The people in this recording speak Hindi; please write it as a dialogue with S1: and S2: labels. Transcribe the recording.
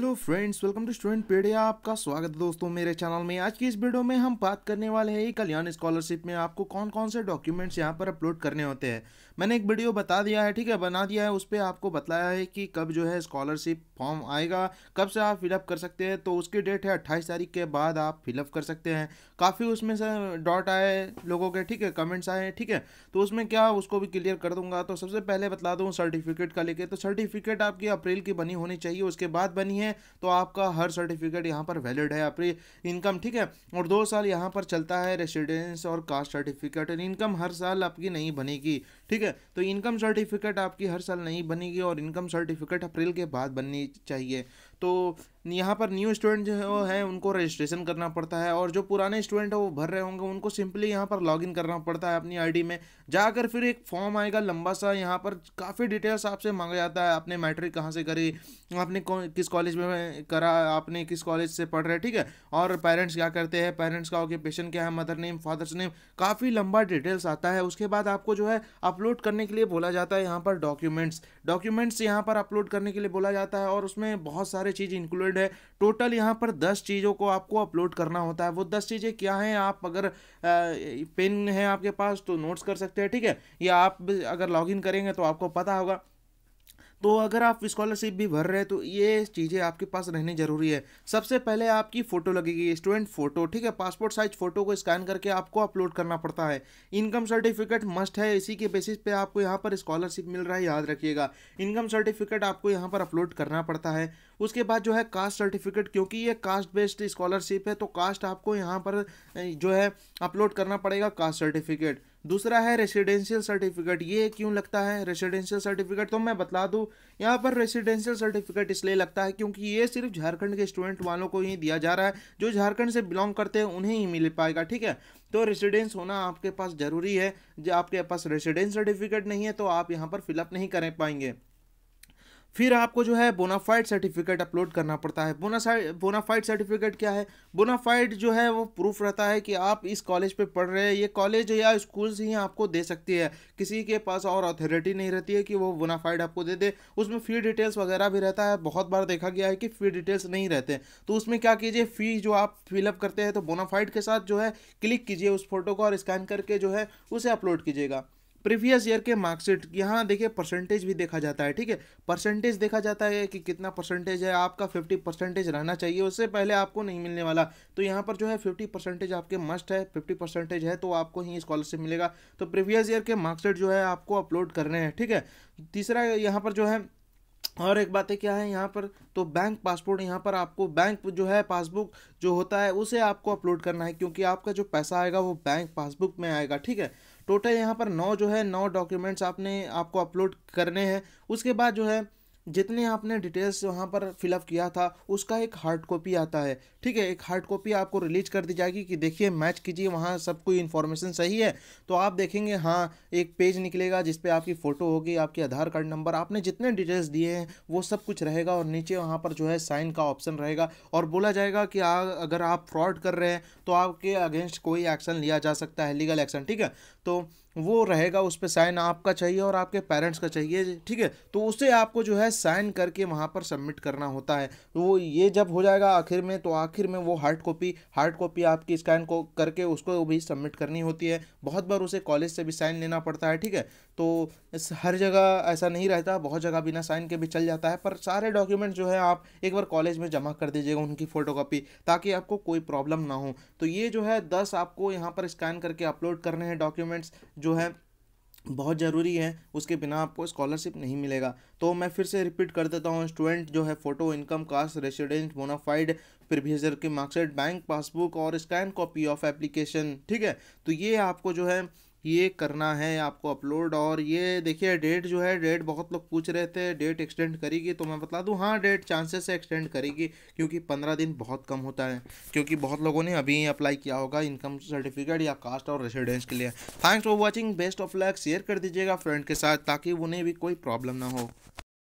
S1: hello friends welcome to student pedia आपका स्वागत है दोस्तों मेरे चैनल में आज की इस वीडियो में हम बात करने वाले हैं कल्याण स्कॉलरशिप में आपको कौन कौन से डॉक्यूमेंट्स यहां पर अपलोड करने होते हैं मैंने एक वीडियो बता दिया है ठीक है बना दिया है उस पर आपको बताया है कि कब जो है स्कॉलरशिप फॉर्म आएगा कब से आप फिलअप कर सकते हैं तो उसकी डेट है अट्ठाईस तारीख के बाद आप फिलअप कर सकते हैं काफ़ी उसमें से डॉट आए लोगों के ठीक है कमेंट्स आए ठीक है तो उसमें क्या उसको भी क्लियर कर दूंगा तो सबसे पहले बता दूँ सर्टिफिकेट का लेके तो सर्टिफिकेट आपकी अप्रैल की बनी होनी चाहिए उसके बाद बनी है हैं तो आपका हर सर्टिफिकेट यहाँ पर वैलिड है आपकी इनकम ठीक है और दो साल यहाँ पर चलता है रेसिडेंस और कास्ट सर्टिफिकेट इनकम हर साल आपकी नहीं बनेगी ठीक है तो इनकम सर्टिफिकेट आपकी हर साल नहीं बनेगी और इनकम सर्टिफिकेट अप्रैल के बाद बननी चाहिए तो यहाँ पर न्यू स्टूडेंट जो है उनको रजिस्ट्रेशन करना पड़ता है और जो पुराने स्टूडेंट हैं वो भर रहे होंगे उनको सिंपली यहाँ पर लॉगिन करना पड़ता है अपनी आईडी में जाकर फिर एक फॉर्म आएगा लंबा सा यहाँ पर काफ़ी डिटेल्स आपसे मांगा जाता है आपने मैट्रिक कहाँ से करी आपने किस कॉलेज में करा आपने किस कॉलेज से पढ़ रहे ठीक है और पेरेंट्स क्या करते हैं पेरेंट्स का ऑक्यूपेशन क्या है मदर नेम फादर्स नेम काफ़ी लंबा डिटेल्स आता है उसके बाद आपको जो है अपलोड करने के लिए बोला जाता है यहाँ पर डॉक्यूमेंट्स डॉक्यूमेंट्स यहाँ पर अपलोड करने के लिए बोला जाता है और उसमें बहुत सारे सारे चीज़ इंक्लूड है टोटल यहाँ पर दस चीज़ों को आपको अपलोड करना होता है वो दस चीज़ें क्या हैं आप अगर पेन है आपके पास तो नोट्स कर सकते हैं ठीक है या आप अगर लॉगिन करेंगे तो आपको पता होगा तो अगर आप स्कॉलरशिप भी भर रहे हैं तो ये चीज़ें आपके पास रहनी ज़रूरी है सबसे पहले आपकी फ़ोटो लगेगी स्टूडेंट फ़ोटो ठीक है पासपोर्ट साइज फ़ोटो को स्कैन करके आपको अपलोड करना पड़ता है इनकम सर्टिफिकेट मस्ट है इसी के बेसिस पे आपको यहाँ पर स्कॉलरशिप मिल रहा है याद रखिएगा इनकम सर्टिफिकेट आपको यहाँ पर अपलोड करना पड़ता है उसके बाद जो है कास्ट सर्टिफिकेट क्योंकि ये कास्ट बेस्ड स्कॉलरशिप है तो कास्ट आपको यहाँ पर जो है अपलोड करना पड़ेगा कास्ट सर्टिफिकेट दूसरा है रेसिडेंशियल सर्टिफिकेट ये क्यों लगता है रेसिडेंशियल सर्टिफिकेट तो मैं बता दूं यहाँ पर रेसिडेंशियल सर्टिफिकेट इसलिए लगता है क्योंकि ये सिर्फ झारखंड के स्टूडेंट वालों को ही दिया जा रहा है जो झारखंड से बिलोंग करते हैं उन्हें ही मिल पाएगा ठीक है तो रेसिडेंस होना आपके पास ज़रूरी है जो आपके पास रेसिडेंस सर्टिफिकेट नहीं है तो आप यहाँ पर फिलअप नहीं कर पाएंगे फिर आपको जो है बोनाफाइड सर्टिफिकेट अपलोड करना पड़ता है बोनासाइड बोनाफाइड सर्टिफिकेट क्या है बोनाफाइड जो है वो प्रूफ रहता है कि आप इस कॉलेज पे पढ़ रहे हैं ये कॉलेज या स्कूल ही आपको दे सकती है किसी के पास और अथॉरिटी नहीं रहती है कि वो बोनाफाइड आपको दे दे उसमें फ़ी डिटेल्स वगैरह भी रहता है बहुत बार देखा गया है कि फ़ी डिटेल्स नहीं रहते तो उसमें क्या कीजिए फ़ी जो आप फिलअप करते हैं तो बोनाफाइड के साथ जो है क्लिक कीजिए उस फोटो को और स्कैन करके जो है उसे अपलोड कीजिएगा प्रीवियस ईयर के मार्कशीट यहाँ देखिए परसेंटेज भी देखा जाता है ठीक है परसेंटेज देखा जाता है कि कितना परसेंटेज है आपका फिफ्टी परसेंटेज रहना चाहिए उससे पहले आपको नहीं मिलने वाला तो यहाँ पर जो है फिफ्टी परसेंटेज आपके मस्ट है फिफ्टी परसेंटेज है तो आपको ही स्कॉलरशिप मिलेगा तो प्रीवियस ईयर के मार्कशीट जो है आपको अपलोड करने हैं ठीक है तीसरा यहाँ पर जो है और एक बात है क्या है यहाँ पर तो बैंक पासपोर्ट यहाँ पर आपको बैंक जो है पासबुक जो होता है उसे आपको अपलोड करना है क्योंकि आपका जो पैसा आएगा वो बैंक पासबुक में आएगा ठीक है टोटल यहाँ पर नौ जो है नौ डॉक्यूमेंट्स आपने आपको अपलोड करने हैं उसके बाद जो है जितने आपने डिटेल्स वहाँ पर फिलअप किया था उसका एक हार्ड कॉपी आता है ठीक है एक हार्ड कॉपी आपको रिलीज कर दी जाएगी कि देखिए मैच कीजिए वहाँ सब कोई इन्फॉर्मेशन सही है तो आप देखेंगे हाँ एक पेज निकलेगा जिसपे आपकी फ़ोटो होगी आपके आधार कार्ड नंबर आपने जितने डिटेल्स दिए हैं वो सब कुछ रहेगा और नीचे वहाँ पर जो है साइन का ऑप्शन रहेगा और बोला जाएगा कि आ, अगर आप फ्रॉड कर रहे हैं तो आपके अगेंस्ट कोई एक्शन लिया जा सकता है लीगल एक्शन ठीक है तो वो रहेगा उस पर साइन आपका चाहिए और आपके पेरेंट्स का चाहिए ठीक है तो उसे आपको जो है साइन करके वहाँ पर सबमिट करना होता है तो वो ये जब हो जाएगा आखिर में तो आखिर में वो हार्ड कॉपी हार्ड कॉपी आपकी स्कैन को करके उसको भी सबमिट करनी होती है बहुत बार उसे कॉलेज से भी साइन लेना पड़ता है ठीक है तो हर जगह ऐसा नहीं रहता बहुत जगह बिना साइन के भी चल जाता है पर सारे डॉक्यूमेंट जो है आप एक बार कॉलेज में जमा कर दीजिएगा उनकी फ़ोटो ताकि आपको कोई प्रॉब्लम ना हो तो ये जो है दस आपको यहाँ पर स्कैन करके अपलोड करने हैं डॉक्यूमेंट्स जो है बहुत ज़रूरी है उसके बिना आपको स्कॉलरशिप नहीं मिलेगा तो मैं फिर से रिपीट कर देता हूँ स्टूडेंट जो है फ़ोटो इनकम कास्ट रेसिडेंट मोनाफाइड प्रिवियजर के मार्कशीट बैंक पासबुक और स्कैन कॉपी ऑफ एप्लीकेशन ठीक है तो ये आपको जो है ये करना है आपको अपलोड और ये देखिए डेट जो है डेट बहुत लोग पूछ रहे थे डेट एक्सटेंड करेगी तो मैं बता दूं हाँ डेट चांसेस से एक्सटेंड करेगी क्योंकि पंद्रह दिन बहुत कम होता है क्योंकि बहुत लोगों ने अभी अप्लाई किया होगा इनकम सर्टिफिकेट या कास्ट और रेसिडेंस के लिए thanks for watching best of luck share कर दीजिएगा फ्रेंड के साथ ताकि उन्हें भी कोई प्रॉब्लम ना हो